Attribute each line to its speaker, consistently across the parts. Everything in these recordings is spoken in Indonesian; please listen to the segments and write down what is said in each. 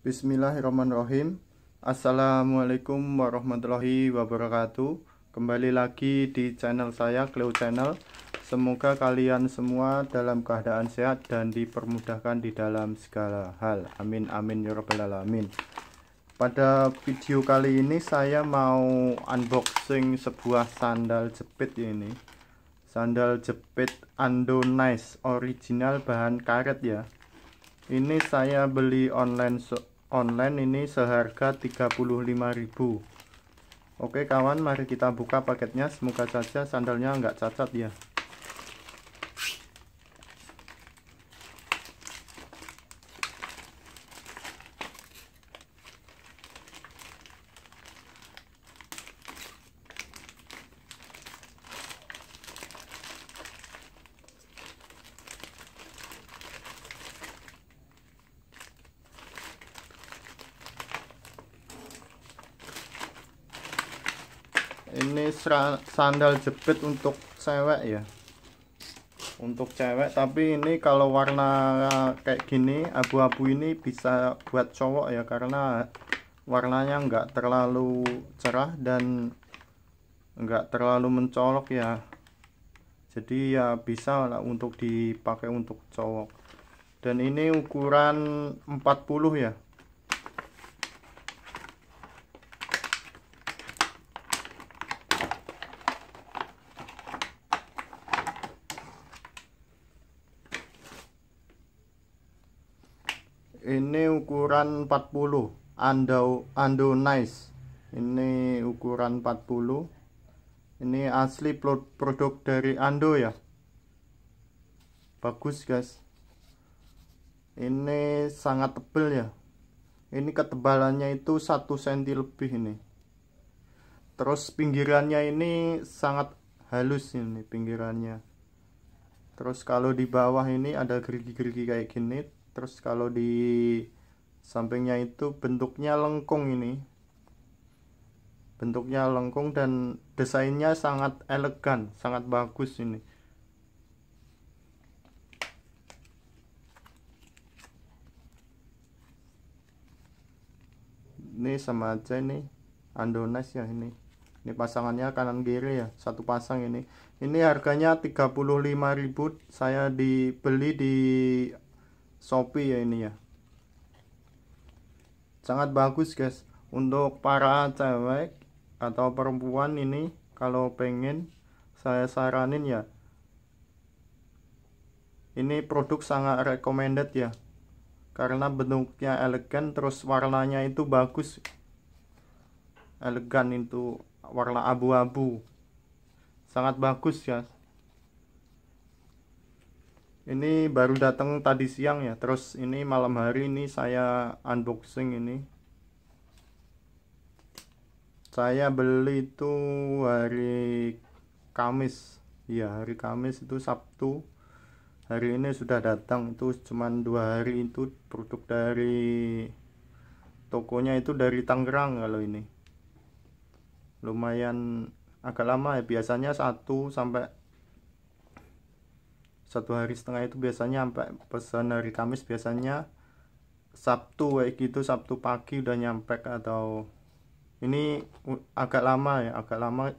Speaker 1: Bismillahirrahmanirrahim Assalamualaikum warahmatullahi wabarakatuh Kembali lagi di channel saya Cleo Channel Semoga kalian semua dalam keadaan sehat dan dipermudahkan di dalam segala hal Amin amin ya rabbal alamin Pada video kali ini saya mau unboxing sebuah sandal jepit ini Sandal jepit Nice original bahan karet ya ini saya beli online online ini seharga 35000 Oke kawan mari kita buka paketnya semoga saja sandalnya nggak cacat ya ini sandal jepit untuk cewek ya untuk cewek tapi ini kalau warna kayak gini abu-abu ini bisa buat cowok ya karena warnanya enggak terlalu cerah dan enggak terlalu mencolok ya jadi ya bisa lah untuk dipakai untuk cowok dan ini ukuran 40 ya ini ukuran 40 Ando Ando Nice ini ukuran 40 ini asli produk dari Ando ya bagus guys ini sangat tebal ya ini ketebalannya itu 1 cm lebih ini terus pinggirannya ini sangat halus ini pinggirannya terus kalau di bawah ini ada gerigi-gerigi kayak gini terus kalau di sampingnya itu bentuknya lengkung ini bentuknya lengkung dan desainnya sangat elegan sangat bagus ini ini sama aja ini Andonas ya ini ini pasangannya kanan kiri ya satu pasang ini ini harganya 35.000 saya dibeli di Shopee ya ini ya sangat bagus guys untuk para cewek atau perempuan ini kalau pengen saya saranin ya ini produk sangat recommended ya karena bentuknya elegan terus warnanya itu bagus elegan itu warna abu-abu sangat bagus ya ini baru datang tadi siang ya terus ini malam hari ini saya unboxing ini saya beli itu hari Kamis ya hari Kamis itu Sabtu hari ini sudah datang itu cuman dua hari itu produk dari tokonya itu dari Tangerang kalau ini lumayan agak lama ya biasanya satu sampai satu hari setengah itu biasanya sampai pesan hari Kamis biasanya Sabtu kayak gitu Sabtu pagi udah nyampe atau ini agak lama ya agak lama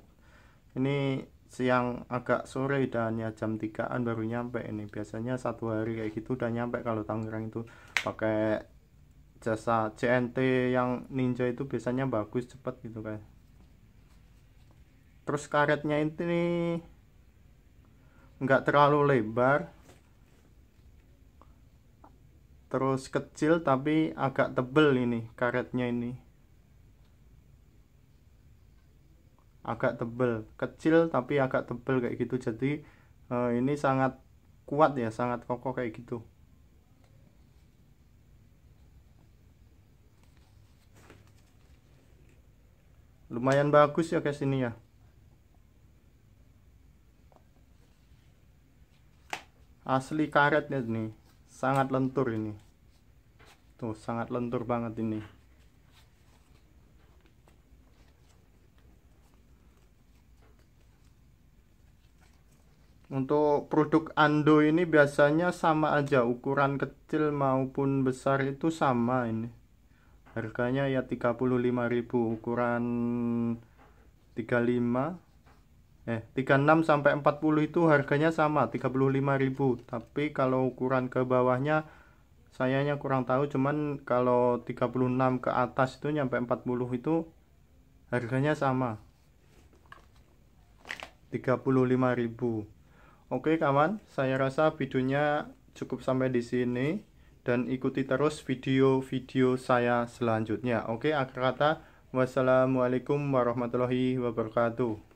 Speaker 1: ini siang agak sore dan ya jam 3an baru nyampe ini biasanya satu hari kayak gitu udah nyampe kalau Tangerang itu pakai jasa CNT yang ninja itu biasanya bagus cepet gitu kan terus karetnya ini nggak terlalu lebar terus kecil tapi agak tebel ini karetnya ini agak tebel kecil tapi agak tebel kayak gitu jadi eh, ini sangat kuat ya sangat kokoh kayak gitu lumayan bagus ya guys ini ya asli karetnya nih sangat lentur ini tuh sangat lentur banget ini Untuk produk Ando ini biasanya sama aja ukuran kecil maupun besar itu sama ini. Harganya ya 35.000 ukuran 35 eh 36 sampai 40 itu harganya sama 35.000 tapi kalau ukuran ke bawahnya sayanya kurang tahu cuman kalau 36 ke atas itu nyampe 40 itu harganya sama 35.000 Oke kawan saya rasa videonya cukup sampai di sini dan ikuti terus video-video saya selanjutnya Oke akhir kata wassalamualaikum warahmatullahi wabarakatuh